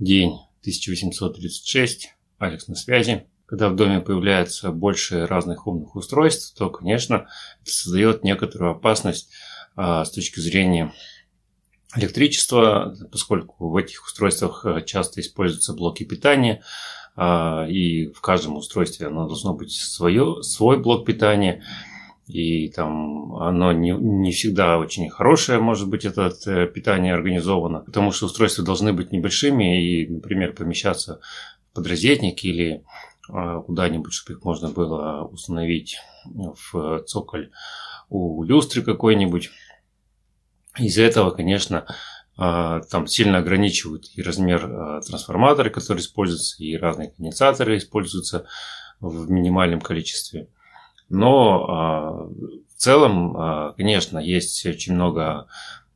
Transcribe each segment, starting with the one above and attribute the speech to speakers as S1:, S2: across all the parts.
S1: День 1836. Алекс на связи. Когда в доме появляется больше разных умных устройств, то, конечно, это создает некоторую опасность а, с точки зрения электричества, поскольку в этих устройствах э, часто используются блоки питания, а, и в каждом устройстве оно должно быть свое, свой блок питания и там оно не, не всегда очень хорошее, может быть, это э, питание организовано, потому что устройства должны быть небольшими и, например, помещаться в подрозетник или а, куда-нибудь, чтобы их можно было установить в цоколь у люстры какой-нибудь. Из-за этого, конечно, а, там сильно ограничивают и размер а, трансформатора, который используется, и разные конденсаторы используются в минимальном количестве. Но а, в целом, а, конечно, есть очень много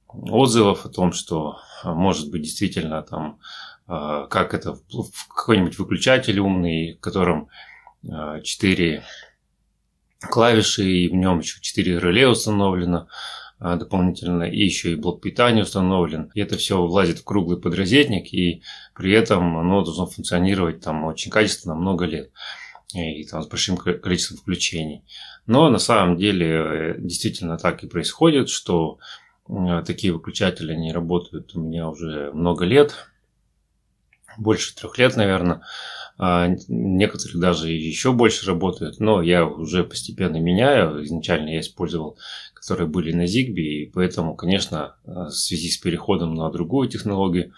S1: отзывов о том, что а, может быть действительно там, как это, какой-нибудь выключатель умный, в котором 4 клавиши, и в нем еще 4 реле установлено дополнительно, и еще и блок питания установлен. И это все влазит в круглый подрозетник, и при этом оно должно функционировать там очень качественно много лет и там с большим количеством включений. Но на самом деле э, действительно так и происходит, что э, такие выключатели не работают у меня уже много лет, больше трех лет, наверное. А, Некоторые даже еще больше работают, но я уже постепенно меняю. Изначально я использовал, которые были на Zigbee, и поэтому, конечно, э, в связи с переходом на другую технологию,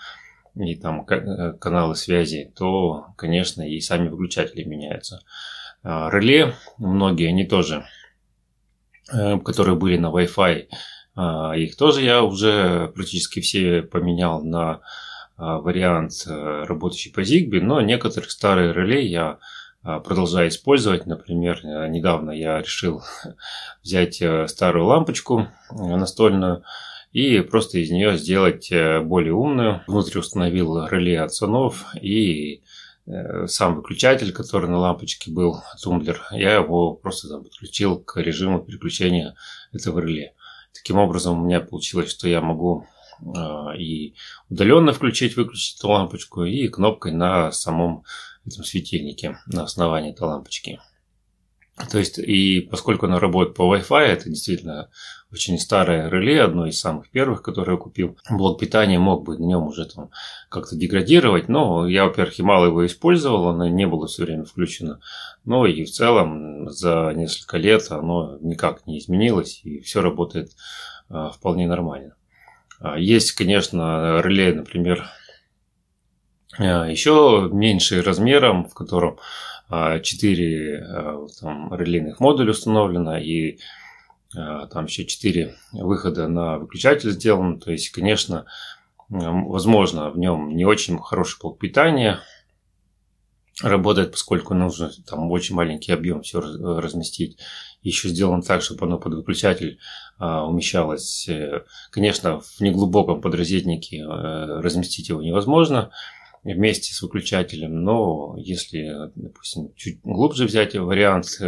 S1: и там э, каналы связи, то, конечно, и сами выключатели меняются. А, реле многие, они тоже, э, которые были на Wi-Fi, а, их тоже я уже практически все поменял на а, вариант, э, работающий по Zigbee, но некоторых старые реле я продолжаю использовать. Например, недавно я решил взять старую лампочку настольную, и просто из нее сделать э, более умную. Внутри установил реле от сонов и э, сам выключатель, который на лампочке был, тумблер, я его просто там подключил к режиму переключения этого реле. Таким образом у меня получилось, что я могу э, и удаленно включить, выключить эту лампочку, и кнопкой на самом этом светильнике, на основании этой лампочки. То есть, и поскольку она работает по Wi-Fi, это действительно очень старое реле, одно из самых первых, которое я купил. Блок питания мог бы нем уже там как-то деградировать, но я, во-первых, и мало его использовал, оно не было все время включено. Но и в целом за несколько лет оно никак не изменилось, и все работает а, вполне нормально. А, есть, конечно, реле, например, а, еще меньше размером, в котором 4 там, релейных модуля установлено, и а, там еще четыре выхода на выключатель сделано, то есть, конечно, возможно, в нем не очень хороший блок питания работает, поскольку нужно там очень маленький объем все э, разместить. Еще сделан так, чтобы оно под выключатель а, умещалось. Э, конечно, в неглубоком подрозетнике э, разместить его невозможно, вместе с выключателем, но если, допустим, чуть глубже взять вариант,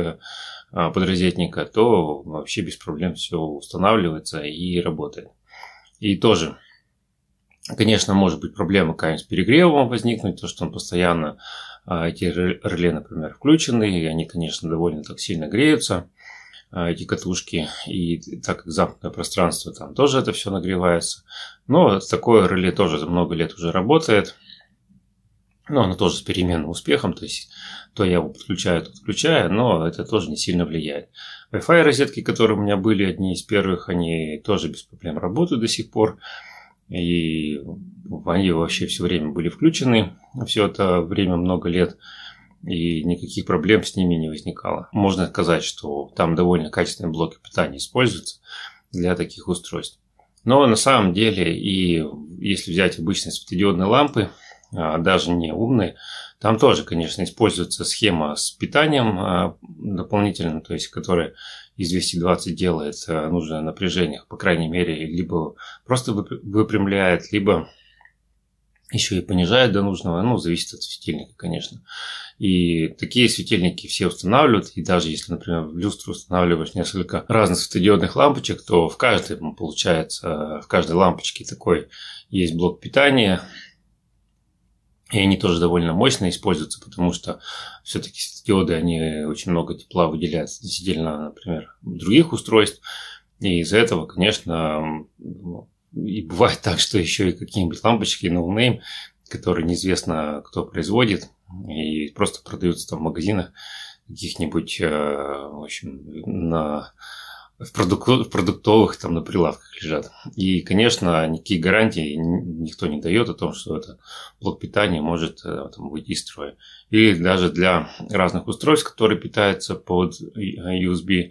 S1: а, подрозетника, то вообще без проблем все устанавливается и работает. И тоже, конечно, может быть проблема какая-нибудь с перегревом возникнуть, то, что он постоянно, а, эти реле, например, включены, и они, конечно, довольно так сильно греются, а, эти катушки, и так как замкнутое пространство, там тоже это все нагревается. Но такое реле тоже много лет уже работает – но она тоже с переменным успехом, то есть то я его подключаю, то отключаю, но это тоже не сильно влияет. Wi-Fi розетки, которые у меня были одни из первых, они тоже без проблем работают до сих пор. И они вообще все время были включены, все это время много лет, и никаких проблем с ними не возникало. Можно сказать, что там довольно качественные блоки питания используются для таких устройств. Но на самом деле, и если взять обычные светодиодные лампы, а, даже не умные, там тоже, конечно, используется схема с питанием а, дополнительным, то есть, которая из 220 делает а, нужное напряжение, по крайней мере, либо просто выпрямляет, либо еще и понижает до нужного, ну, зависит от светильника, конечно. И такие светильники все устанавливают, и даже если, например, в люстру устанавливаешь несколько разных светодиодных лампочек, то в каждой, получается, в каждой лампочке такой есть блок питания, и они тоже довольно мощно используются, потому что все-таки светодиоды, они очень много тепла выделяют относительно, например, других устройств. И из-за этого, конечно, и бывает так, что еще и какие-нибудь лампочки ноунейм, no которые неизвестно кто производит, и просто продаются там в магазинах каких-нибудь, э, в общем, на в, продук... в продуктовых там на прилавках лежат. И, конечно, никакие гарантии никто не дает о том, что это блок питания может э, там, выйти из строя. Или даже для разных устройств, которые питаются под USB, э,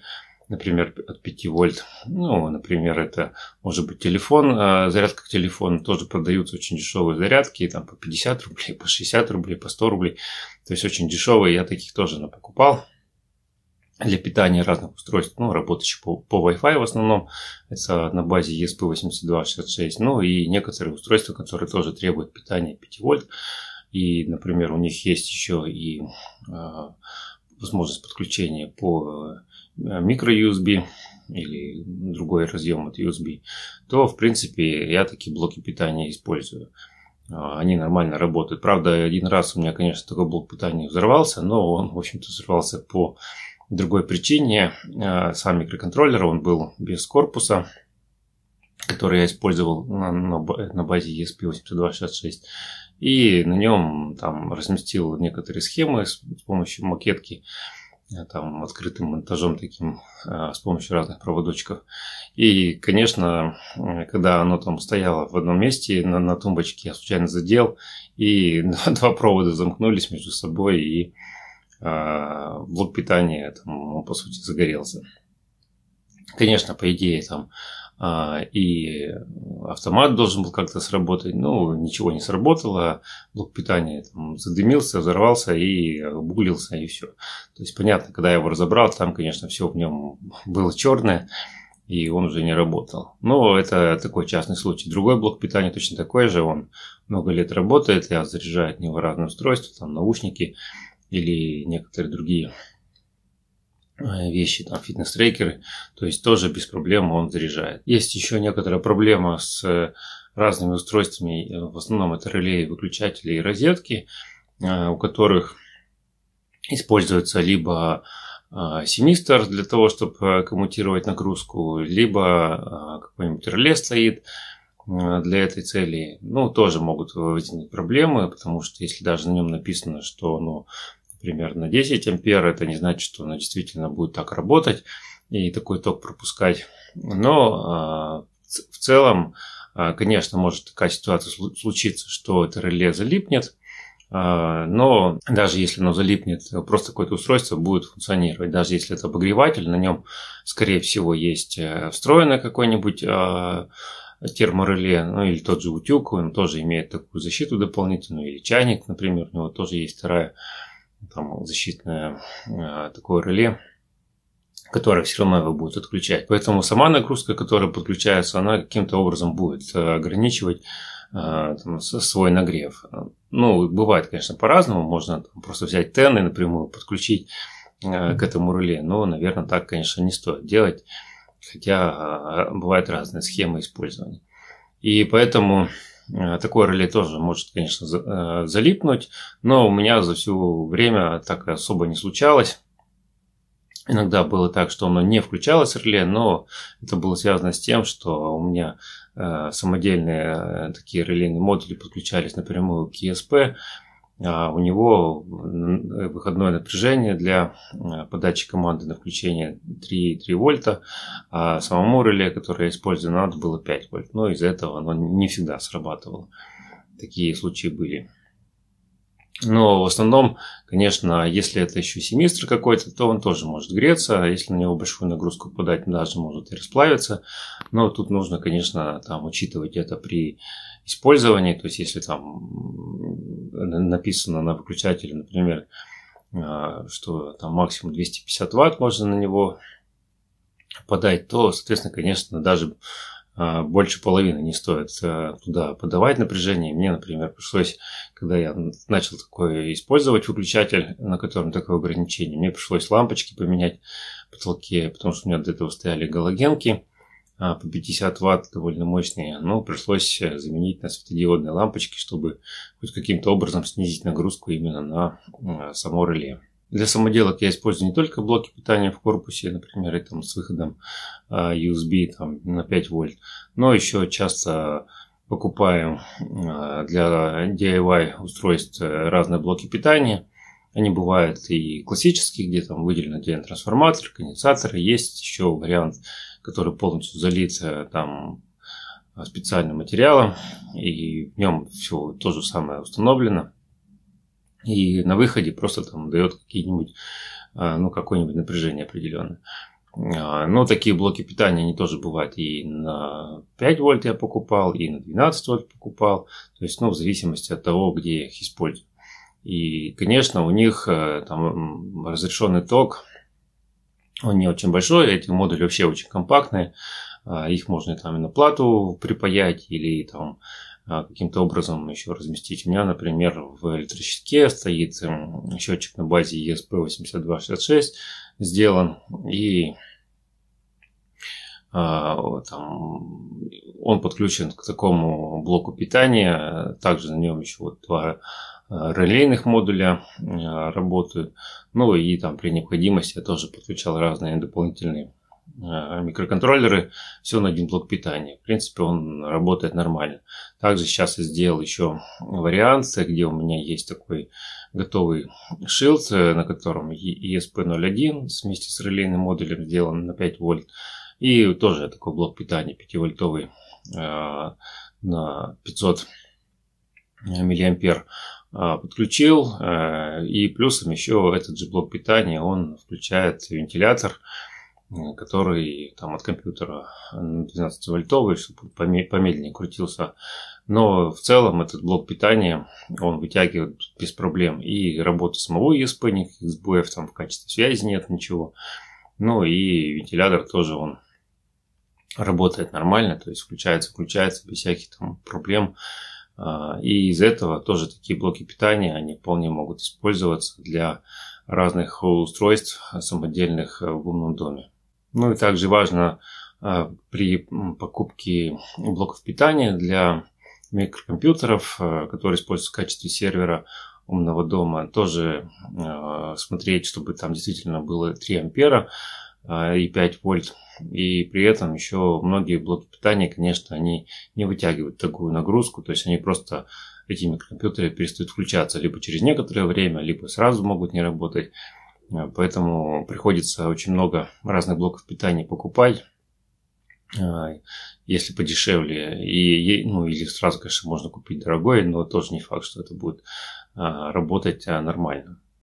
S1: например, от 5 вольт. Ну, например, это может быть телефон, э, зарядка к телефону, тоже продаются очень дешевые зарядки, там по 50 рублей, по 60 рублей, по 100 рублей. То есть очень дешевые, я таких тоже покупал для питания разных устройств, ну, работающих по, по Wi-Fi в основном, это на базе ESP8266, ну и некоторые устройства, которые тоже требуют питания 5 вольт, и, например, у них есть еще и э, возможность подключения по а, микро-USB или другой разъем от USB, то, в принципе, я такие блоки питания использую а, они нормально работают. Правда, один раз у меня, конечно, такой блок питания взорвался, но он, в общем-то, взорвался по другой причине. Э, сам микроконтроллер, он был без корпуса, который я использовал на, на, базе ESP8266. И на нем там разместил некоторые схемы с помощью макетки, э, там открытым монтажом таким, э, с помощью разных проводочков. И, конечно, когда оно там стояло в одном месте на, на тумбочке, я случайно задел, и два провода замкнулись между собой, и а, блок питания, там, он, по сути, загорелся. Конечно, по идее, там а, и автомат должен был как-то сработать, ну, ничего не сработало, блок питания там, задымился, взорвался и буглился, и все. То есть, понятно, когда я его разобрал, там, конечно, все в нем было черное, и он уже не работал. Но это такой частный случай. Другой блок питания точно такой же, он много лет работает, я заряжаю от него разные устройства, там, наушники, или некоторые другие э, вещи, там фитнес-трекеры, то есть тоже без проблем он заряжает. Есть еще некоторая проблема с э, разными устройствами, э, в основном это релеи, выключатели и розетки, у которых используется либо семистер для того, чтобы коммутировать нагрузку, либо какой-нибудь реле стоит, Э, для этой цели, ну, тоже могут возникнуть проблемы, потому что если даже на нем написано, что оно, например, на 10 ампер, это не значит, что оно действительно будет так работать и такой ток пропускать. Но э, в целом, э, конечно, может такая ситуация случиться, что это реле залипнет, но даже если оно залипнет, просто какое-то устройство будет функционировать. Даже если это обогреватель, на нем, скорее всего, есть встроенный какой-нибудь термореле, ну или тот же утюг, он тоже имеет такую защиту дополнительную, или чайник, например, у него тоже есть вторая там, защитная э, такое реле, которое все равно его будет отключать. Поэтому сама нагрузка, которая подключается, она каким-то образом будет э, ограничивать э, там, свой нагрев. Ну, бывает, конечно, по-разному. Можно там, просто взять тены напрямую, подключить э, к этому реле. Но, наверное, так, конечно, не стоит делать хотя а, бывают разные схемы использования. И поэтому а, такое реле тоже может, конечно, а, залипнуть, но у меня за все время так особо не случалось. Иногда было так, что оно не включалось реле, но это было связано с тем, что у меня самодельные такие релейные модули подключались напрямую к ESP, а у него э, выходное напряжение для э, подачи команды на включение 3,3 вольта, а самому реле, которое я использую, надо было 5 вольт. Но из-за этого оно не всегда срабатывало. Такие случаи были. Но в основном, конечно, если это еще семестр какой-то, то он тоже может греться. А если на него большую нагрузку подать, даже может и расплавиться. Но тут нужно, конечно, там учитывать это при использовании. То есть, если там написано на выключателе, например, э, что там максимум 250 ватт можно на него подать, то, соответственно, конечно, даже а, больше половины не стоит э, туда подавать напряжение. Мне, например, пришлось, когда я начал такое использовать выключатель, на котором такое ограничение, мне пришлось лампочки поменять в потолке, потому что у меня до этого стояли галогенки а, по 50 ватт довольно мощные, но пришлось э, заменить на светодиодные лампочки, чтобы хоть каким-то образом снизить нагрузку именно на само реле. Для самоделок я использую не только блоки питания в корпусе, например, и там с выходом а, USB там, на 5 вольт, но еще часто покупаю а, для DIY устройств э, разные блоки питания. Они бывают и классические, где там выделен отдельно трансформатор, конденсатор. Есть еще вариант, который полностью залит там а, специальным материалом, и в нем все то же самое установлено и на выходе просто там дает какие-нибудь, э, ну, какое-нибудь напряжение определенное. Э, но такие блоки питания, они тоже бывают и на 5 вольт я покупал, и на 12 вольт покупал. То есть, ну, в зависимости от того, где я их использую. И, конечно, у них э, там разрешенный ток, он не очень большой, эти модули вообще очень компактные. Их можно там и на плату припаять, или там а, каким-то образом еще разместить. У меня, например, в электрощитке стоит счетчик на базе ESP8266 сделан, и а, там, он подключен к такому блоку питания, также на нем еще вот два а, релейных модуля работают. Ну и там при необходимости я тоже подключал разные дополнительные Э, микроконтроллеры, все на один блок питания. В принципе, он работает нормально. Также сейчас я сделал еще вариант, где у меня есть такой готовый шилд, э, на котором ESP01 вместе с релейным модулем сделан на 5 вольт. И тоже такой блок питания 5-вольтовый э, на 500 миллиампер подключил. И плюсом еще этот же блок питания, он включает вентилятор, Э, который там от компьютера 12-вольтовый, э, чтобы помедленнее крутился. Но в целом этот блок питания, он вытягивает без проблем и работу самого ESP, никаких сбоев там в качестве связи нет, ничего. Ну и вентилятор тоже он работает нормально, то есть включается, включается без всяких там проблем. А, и из этого тоже такие блоки питания, они вполне могут использоваться для разных устройств самодельных э, в умном доме. Ну и также важно а, при покупке блоков питания для микрокомпьютеров, а, которые используются в качестве сервера умного дома, тоже а, смотреть, чтобы там действительно было 3 ампера и 5 вольт. И при этом еще многие блоки питания, конечно, они не вытягивают такую нагрузку, то есть они просто эти микрокомпьютеры перестают включаться либо через некоторое время, либо сразу могут не работать. Э, поэтому приходится очень много разных блоков питания покупать, э, если подешевле. И, ну, или сразу, конечно, можно купить дорогое, но тоже не факт, что это будет э, работать а, нормально.